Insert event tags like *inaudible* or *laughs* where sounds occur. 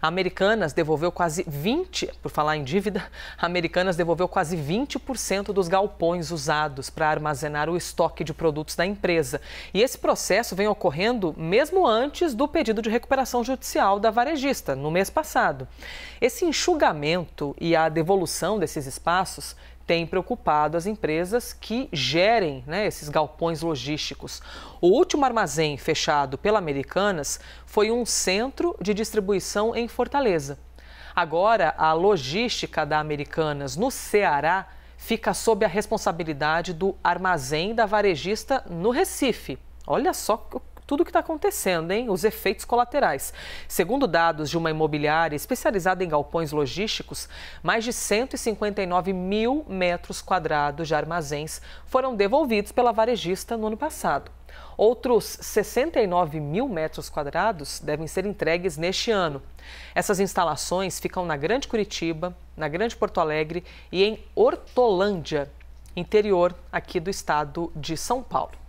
A Americanas devolveu quase 20, por falar em dívida, *laughs* Americanas devolveu quase 20% dos galpões usados para armazenar o estoque de produtos da empresa. E esse processo vem ocorrendo mesmo antes do pedido de recuperação judicial da varejista, no mês passado. Esse enxugamento e a devolução desses espaços tem preocupado as empresas que gerem né, esses galpões logísticos. O último armazém fechado pela Americanas foi um centro de distribuição em Fortaleza. Agora, a logística da Americanas no Ceará fica sob a responsabilidade do armazém da varejista no Recife. Olha só tudo o que está acontecendo, hein? Os efeitos colaterais. Segundo dados de uma imobiliária especializada em galpões logísticos, mais de 159 mil metros quadrados de armazéns foram devolvidos pela varejista no ano passado. Outros 69 mil metros quadrados devem ser entregues neste ano. Essas instalações ficam na Grande Curitiba, na Grande Porto Alegre e em Hortolândia, interior aqui do estado de São Paulo.